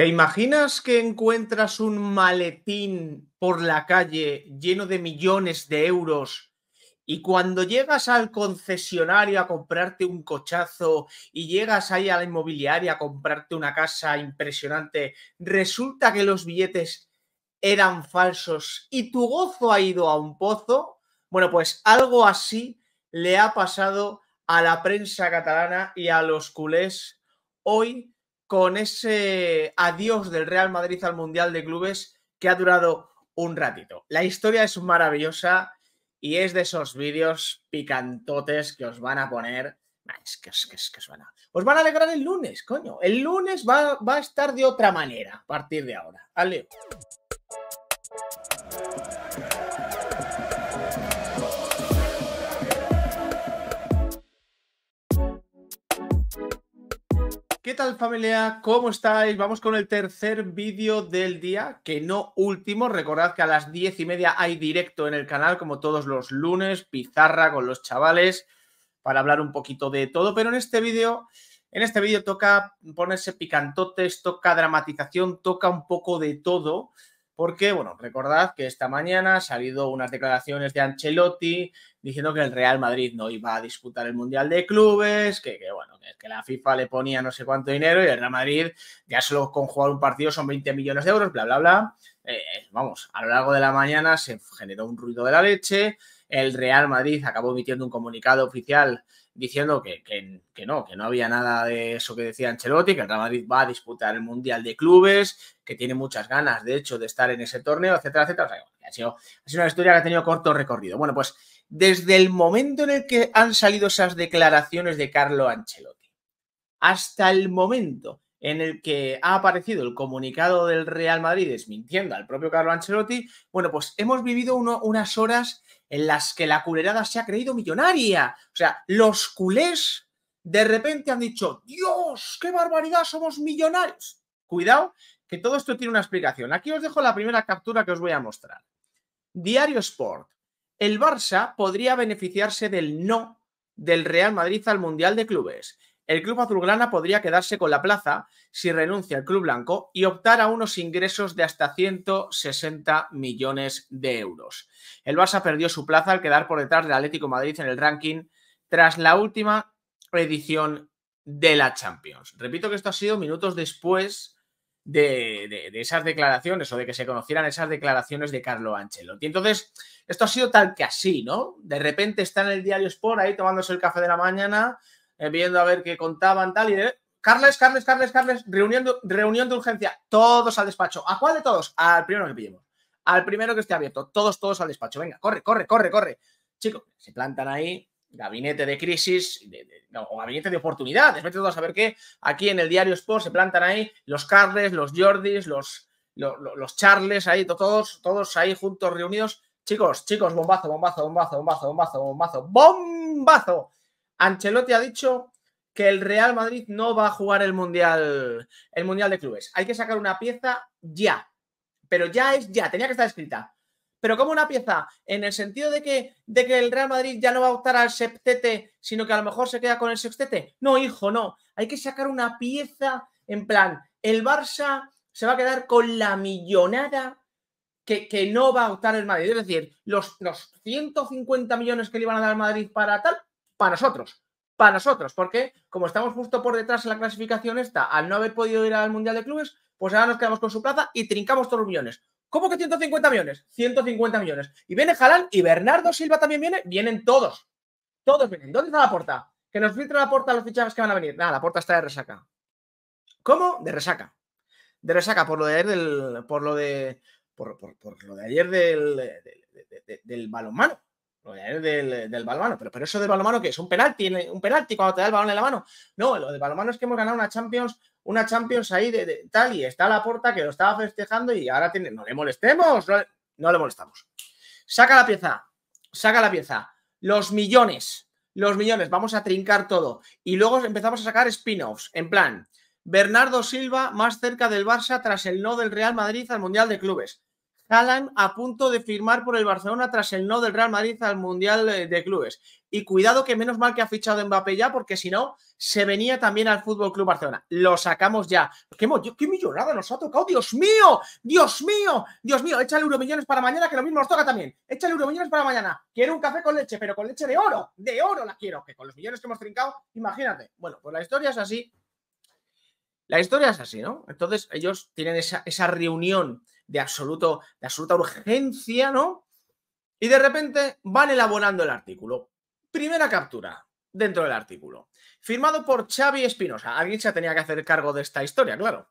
¿Te imaginas que encuentras un maletín por la calle lleno de millones de euros y cuando llegas al concesionario a comprarte un cochazo y llegas ahí a la inmobiliaria a comprarte una casa impresionante, resulta que los billetes eran falsos y tu gozo ha ido a un pozo? Bueno, pues algo así le ha pasado a la prensa catalana y a los culés hoy con ese adiós del Real Madrid al Mundial de Clubes que ha durado un ratito. La historia es maravillosa y es de esos vídeos picantotes que os van a poner. Es que, es os, van a... alegrar el lunes, coño. El lunes va, va a estar de otra manera a partir de ahora. Adiós. ¿Qué tal familia? ¿Cómo estáis? Vamos con el tercer vídeo del día, que no último. Recordad que a las diez y media hay directo en el canal, como todos los lunes, pizarra con los chavales, para hablar un poquito de todo. Pero en este vídeo, en este vídeo toca ponerse picantotes, toca dramatización, toca un poco de todo porque, bueno, recordad que esta mañana ha salido unas declaraciones de Ancelotti diciendo que el Real Madrid no iba a disputar el Mundial de Clubes, que, que, la FIFA le ponía no sé cuánto dinero y el Real Madrid ya solo con jugar un partido son 20 millones de euros, bla, bla, bla. Eh, vamos, a lo largo de la mañana se generó un ruido de la leche, el Real Madrid acabó emitiendo un comunicado oficial diciendo que, que, no, que no había nada de eso que decía Ancelotti, que el Real Madrid va a disputar el Mundial de Clubes, que tiene muchas ganas, de hecho, de estar en ese torneo, etcétera, etcétera. ha, sido, ha sido una historia que ha tenido corto recorrido. Bueno, pues desde el momento en el que han salido esas declaraciones de Carlo Ancelotti hasta el momento en el que ha aparecido el comunicado del Real Madrid desmintiendo al propio Carlo Ancelotti, bueno, pues hemos vivido unas horas en las que la culerada se ha creído millonaria. O sea, los culés de repente han dicho, Dios, qué barbaridad, somos millonarios. Cuidado, que todo esto tiene una explicación. Aquí os dejo la primera captura que os voy a mostrar. Diario Sport. El Barça podría beneficiarse del no del Real Madrid al Mundial de Clubes el club azulgrana podría quedarse con la plaza si renuncia al club blanco y optar a unos ingresos de hasta 160 millones de euros. El Barça perdió su plaza al quedar por detrás del Atlético de Madrid en el ranking tras la última edición de la Champions. Repito que esto ha sido minutos después de, de, esas declaraciones o de que se conocieran esas declaraciones de Carlo Ancelotti. Entonces, esto ha sido tal que así, ¿no? De repente está en el diario Sport ahí tomándose el café de la mañana, eh, viendo a ver qué contaban, tal, y de, Carles, Carles, Carles, Carles, reunión de, reunión de urgencia, todos al despacho. ¿A cuál de todos? Al primero que pillemos. Al primero que esté abierto. Todos, todos al despacho. Venga, corre, corre, corre, corre. Chicos, se plantan ahí, gabinete de crisis o gabinete de oportunidades. Vete todos a ver qué. Aquí en el diario Sport se plantan ahí los Carles, los Jordis, los, los, los Charles, ahí todos, todos ahí juntos reunidos. Chicos, chicos, bombazo, bombazo, bombazo, bombazo, bombazo, bombazo, bombazo. Ancelotti ha dicho que el Real Madrid no va a jugar el Mundial, el mundial de Clubes. Hay que sacar una pieza ya. Pero ya es ya, tenía que estar escrita. Pero como una pieza, en el sentido de que, de que el Real Madrid ya no va a optar al septete, sino que a lo mejor se queda con el sextete. No, hijo, no. Hay que sacar una pieza en plan, el Barça se va a quedar con la millonada que, no va a optar el Madrid. Es decir, los, los 150 millones que le iban a dar al Madrid para tal, para nosotros. Para nosotros, porque como estamos justo por detrás en la clasificación esta, al no haber podido ir al Mundial de Clubes, pues ahora nos quedamos con su plaza y trincamos todos los millones. ¿Cómo que 150 millones? 150 millones. Y viene Jalán y Bernardo Silva también viene. Vienen todos. Todos vienen. ¿Dónde está la puerta? Que nos filtra la puerta a los fichajes que van a venir. Nada, la puerta está de resaca. ¿Cómo? De resaca. De resaca, por lo de ayer Por lo de. Por, lo de ayer del balonmano del, del balonmano. Pero, pero eso del balonmano, que es? ¿Un penalti? ¿Un penalti cuando te da el balón en la mano? No, lo del balonmano es que hemos ganado una Champions, una Champions ahí de, tal y está la puerta que lo estaba festejando y ahora tiene. No le molestemos, no le molestamos. Saca la pieza, saca la pieza. Los millones, los millones, vamos a trincar todo. Y luego empezamos a sacar spin-offs, en plan, Bernardo Silva más cerca del Barça tras el no del Real Madrid al Mundial de Clubes. Haaland a punto de firmar por el Barcelona tras el no del Real Madrid al Mundial eh, de Clubes. Y cuidado que menos mal que ha fichado Mbappé ya, porque si no, se venía también al Fútbol Club Barcelona. Lo sacamos ya. ¿Qué, qué millonada nos ha tocado! ¡Dios mío! ¡Dios mío! ¡Dios mío! Échale millones para mañana, que lo mismo nos toca también. Échale millones para mañana. Quiero un café con leche, pero con leche de oro. De oro la quiero, que con los millones que hemos trincado, imagínate. Bueno, pues la historia es así. La historia es así, ¿no? Entonces ellos tienen esa, esa reunión de, absoluto, de absoluta urgencia, ¿no? Y de repente van elaborando el artículo. Primera captura dentro del artículo. Firmado por Xavi Espinosa. Alguien se tenía que hacer cargo de esta historia, claro.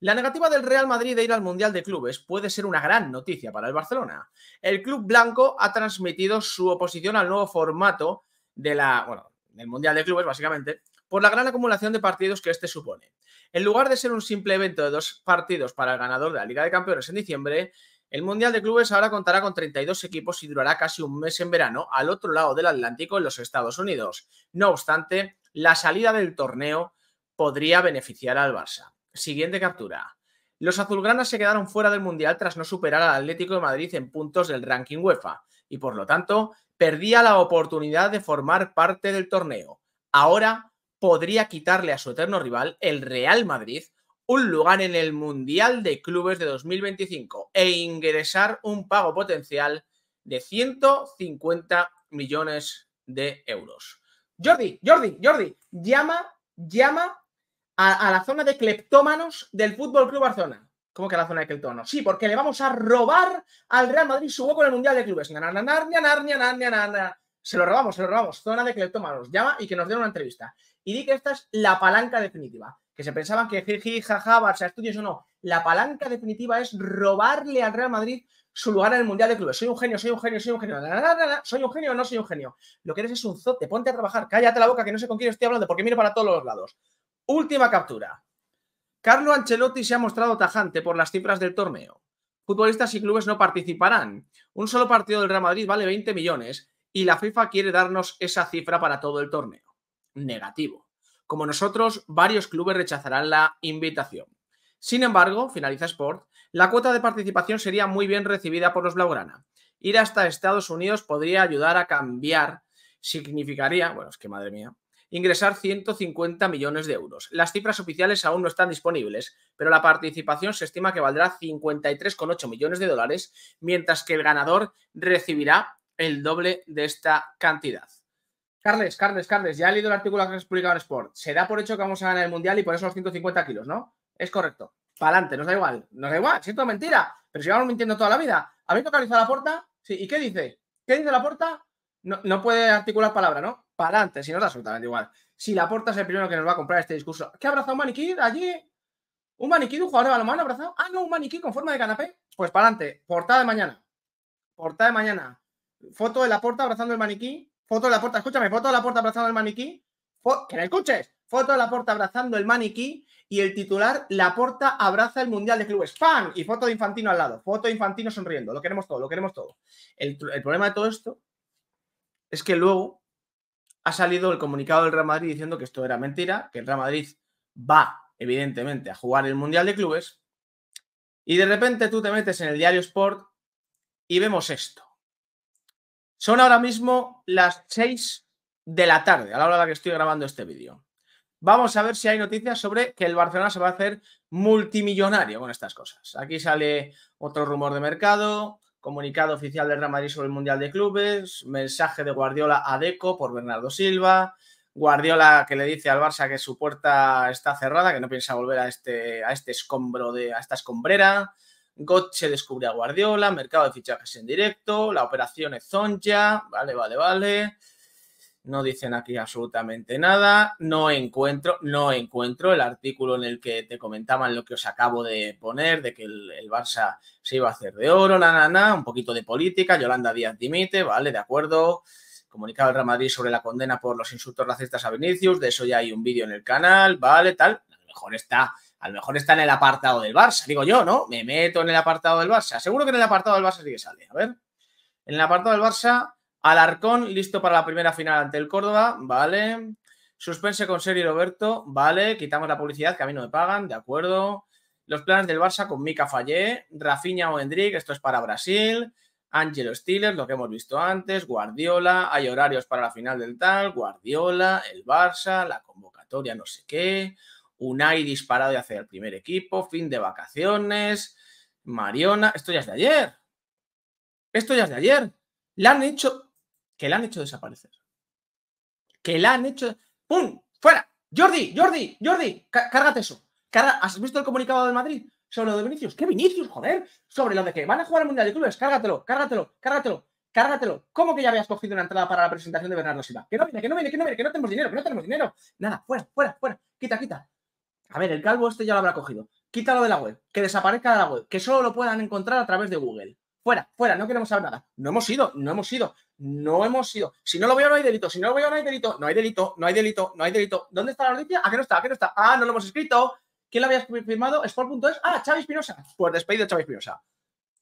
La negativa del Real Madrid de ir al Mundial de Clubes puede ser una gran noticia para el Barcelona. El club blanco ha transmitido su oposición al nuevo formato de la, del Mundial de Clubes, básicamente, por la gran acumulación de partidos que este supone. En lugar de ser un simple evento de dos partidos para el ganador de la Liga de Campeones en diciembre, el Mundial de Clubes ahora contará con 32 equipos y durará casi un mes en verano al otro lado del Atlántico en los Estados Unidos. No obstante, la salida del torneo podría beneficiar al Barça. Siguiente captura. Los azulgranas se quedaron fuera del Mundial tras no superar al Atlético de Madrid en puntos del ranking UEFA y por lo tanto perdía la oportunidad de formar parte del torneo. Ahora podría quitarle a su eterno rival, el Real Madrid, un lugar en el Mundial de Clubes de 2025 e ingresar un pago potencial de 150 millones de euros. Jordi, Jordi, Jordi, llama, llama a, la zona de cleptómanos del Fútbol Club Barcelona. ¿Cómo que a la zona de cleptómanos? Sí, porque le vamos a robar al Real Madrid su hueco en el Mundial de Clubes. Se lo robamos, se lo robamos. Zona de que le nos Llama y que nos den una entrevista. Y di que esta es la palanca definitiva. Que se pensaban que jiji, jaja, Barça Estudios o no. La palanca definitiva es robarle al Real Madrid su lugar en el Mundial de Clubes. Soy un genio, soy un genio, soy un genio. soy un genio o no soy un genio. Lo que eres es un zote. Ponte a trabajar. Cállate la boca que no sé con quién estoy hablando porque miro para todos los lados. Última captura. Carlo Ancelotti se ha mostrado tajante por las cifras del torneo. Futbolistas y clubes no participarán. Un solo partido del Real Madrid vale 20 millones y la FIFA quiere darnos esa cifra para todo el torneo. Negativo. Como nosotros, varios clubes rechazarán la invitación. Sin embargo, finaliza Sport, la cuota de participación sería muy bien recibida por los Blaugrana. Ir hasta Estados Unidos podría ayudar a cambiar, significaría, bueno, es que madre mía, ingresar 150 millones de euros. Las cifras oficiales aún no están disponibles, pero la participación se estima que valdrá 53,8 millones de dólares, mientras que el ganador recibirá el doble de esta cantidad. Carles, Carles, Carles, ya he leído el artículo que has publicado en Sport. Se da por hecho que vamos a ganar el Mundial y por eso los 150 kilos, ¿no? Es correcto. Para adelante, nos da igual. Nos da igual, siento mentira. Pero si vamos mintiendo toda la vida. ¿Habéis localizado la puerta? Sí. ¿Y qué dice? ¿Qué dice la puerta? No, puede articular palabra, ¿no? Para adelante, si nos da absolutamente igual. Si la puerta es el primero que nos va a comprar este discurso. ¿Qué abrazado un maniquí allí? ¿Un maniquí de un jugador de balonmano abrazado? Ah, no, un maniquí con forma de canapé. Pues para adelante, portada de mañana. Portada de mañana foto de la puerta abrazando el maniquí, foto de la puerta, escúchame, foto de la puerta abrazando el maniquí, que me escuches, foto de la puerta abrazando el maniquí y el titular, la puerta abraza el Mundial de Clubes, ¡fan! Y foto de Infantino al lado, foto de Infantino sonriendo, lo queremos todo, lo queremos todo. El, el problema de todo esto es que luego ha salido el comunicado del Real Madrid diciendo que esto era mentira, que el Real Madrid va, evidentemente, a jugar el Mundial de Clubes. Y de repente tú te metes en el diario Sport y vemos esto. Son ahora mismo las 6 de la tarde, a la hora de la que estoy grabando este vídeo. Vamos a ver si hay noticias sobre que el Barcelona se va a hacer multimillonario con estas cosas. Aquí sale otro rumor de mercado, comunicado oficial del Real Madrid sobre el Mundial de Clubes, mensaje de Guardiola a Deco por Bernardo Silva, Guardiola que le dice al Barça que su puerta está cerrada, que no piensa volver a este, a este escombro, de, a esta escombrera se descubre a Guardiola, mercado de fichajes en directo, la operación es Zonja, vale, vale, vale. No dicen aquí absolutamente nada. No encuentro, no encuentro el artículo en el que te comentaban lo que os acabo de poner, de que el, Barça se iba a hacer de oro, la nana, un poquito de política, Yolanda Díaz dimite, vale, de acuerdo. Comunicado del Real Madrid sobre la condena por los insultos racistas a Vinicius, de eso ya hay un vídeo en el canal, vale, tal. A lo mejor está a lo mejor está en el apartado del Barça, digo yo, ¿no? Me meto en el apartado del Barça. Seguro que en el apartado del Barça sí que sale. A ver. En el apartado del Barça, Alarcón, listo para la primera final ante el Córdoba, vale. Suspense con Sergio Roberto, vale. Quitamos la publicidad, que a mí no me pagan, de acuerdo. Los planes del Barça con Mika Fallé, Rafinha o Hendrik, esto es para Brasil. Angelo Stiller lo que hemos visto antes, Guardiola, hay horarios para la final del tal, Guardiola, el Barça, la convocatoria, no sé qué, Unai disparado y hacia el primer equipo, fin de vacaciones, Mariona, esto ya es de ayer. Esto ya es de ayer. le han hecho, que le han hecho desaparecer. Que le han hecho... ¡Pum! ¡Fuera! Jordi, Jordi, Jordi, cárgate eso. ¿Has visto el comunicado de Madrid sobre lo de Vinicius? ¿Qué Vinicius, joder? Sobre lo de que van a jugar al Mundial de Clubes. Cárgatelo, cárgatelo, cárgatelo, cárgatelo. ¿Cómo que ya habías cogido una entrada para la presentación de Bernardo Silva? Que no viene, que no viene, que no viene, que no tenemos dinero, que no tenemos dinero. Nada, fuera, fuera, fuera. Quita, quita. A ver, el calvo este ya lo habrá cogido. Quítalo de la web, que desaparezca de la web, que solo lo puedan encontrar a través de Google. Fuera, fuera, no queremos saber nada. No hemos ido, no hemos ido, no hemos ido. Si no lo veo, no hay delito. Si no lo veo, no hay delito. No hay delito, no hay delito, no hay delito. ¿Dónde está la noticia? ¿A ah, qué no está? ¿A no está? Ah, no lo hemos escrito. ¿Quién lo había firmado? Sport.es. Ah, Chávez Espinosa. Pues de Chávez Espinosa.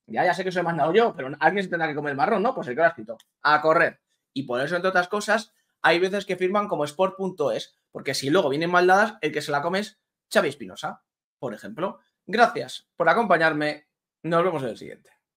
Ya, ya sé que soy más mandado yo, pero alguien se tendrá que comer el marrón, ¿no? Pues el que lo ha escrito. A correr. Y por eso, entre otras cosas, hay veces que firman como sport.es, porque si luego vienen maldadas, el que se la comes Xavi Espinosa, por ejemplo. Gracias por acompañarme. Nos vemos en el siguiente.